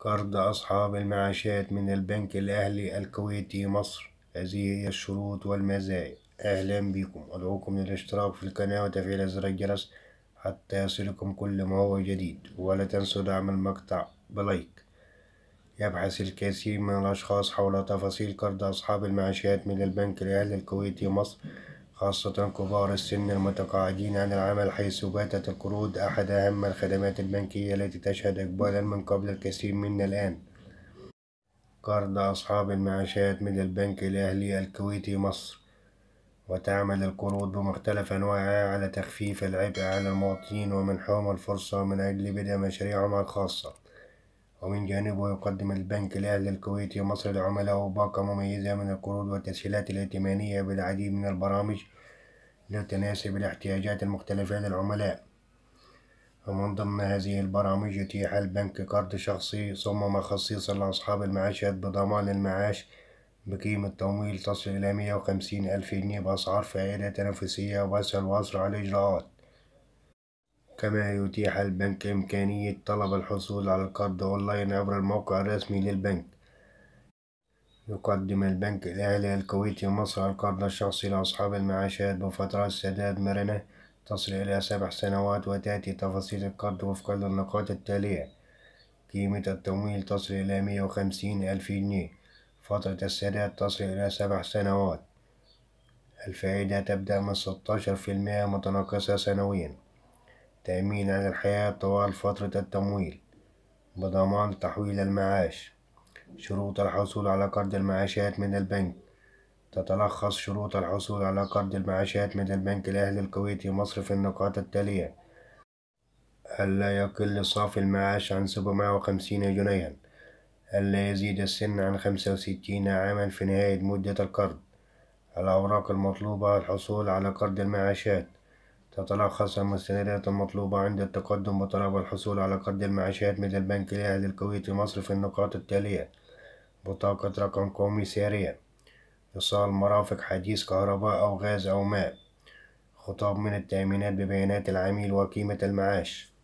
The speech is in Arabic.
قرض أصحاب المعاشات من البنك الأهلي الكويتي مصر هذه هي الشروط والمزايا أهلا بكم أدعوكم للاشتراك في القناة وتفعيل زر الجرس حتى يصلكم كل ما هو جديد ولا تنسوا دعم المقطع بلايك يبحث الكثير من الأشخاص حول تفاصيل قرض أصحاب المعاشات من البنك الأهلي الكويتي مصر خاصة كبار السن المتقاعدين عن العمل حيث باتت القروض أحد أهم الخدمات البنكية التي تشهد إقبالا من قبل الكثير منا الآن قرض أصحاب المعاشات من البنك الأهلي الكويتي مصر وتعمل القروض بمختلف أنواعها على تخفيف العبء على المواطنين ومنحهم الفرصة من أجل بدء مشاريعهم الخاصة ومن جانبه يقدم البنك الأهلي الكويتي مصر العملاء باقة مميزة من القروض والتسهيلات الائتمانية بالعديد من البرامج لتناسب الاحتياجات المختلفة للعملاء ومن ضمن هذه البرامج يتيح البنك قرض شخصي صمم خصيصا لأصحاب المعاشات بضمان المعاش بقيمة تمويل تصل إلى مية وخمسين ألف جنيه بأسعار فائدة تنافسية وأسهل وأسرع الإجراءات كما يتيح البنك إمكانية طلب الحصول على القرض أونلاين عبر الموقع الرسمي للبنك يقدم البنك الأهلي الكويتي مصر القرض الشخصي لأصحاب المعاشات بفترات سداد مرنة تصل إلى سبع سنوات وتأتي تفاصيل القرض وفقا للنقاط التالية قيمة التمويل تصل إلى مية وخمسين ألف جنيه فترة السداد تصل إلى سبع سنوات الفائدة تبدأ من ستاشر في المئة متناقصة سنويا تأمين على الحياة طوال فترة التمويل بضمان تحويل المعاش شروط الحصول على قرض المعاشات من البنك تتلخص شروط الحصول على قرض المعاشات من البنك الأهلي الكويتي مصر في النقاط التالية ألا يقل صافي المعاش عن سبعمائة وخمسين جنيها ألا يزيد السن عن خمسة وستين عاما في نهاية مدة القرض الأوراق المطلوبة الحصول على قرض المعاشات تتلخص المستندات المطلوبة عند التقدم بطلب الحصول على قرض المعاشات من البنك الأهلي الكويتي مصر في النقاط التالية بطاقة رقم قومي سارية إيصال مرافق حديث كهرباء أو غاز أو ماء خطاب من التأمينات ببيانات العميل وقيمة المعاش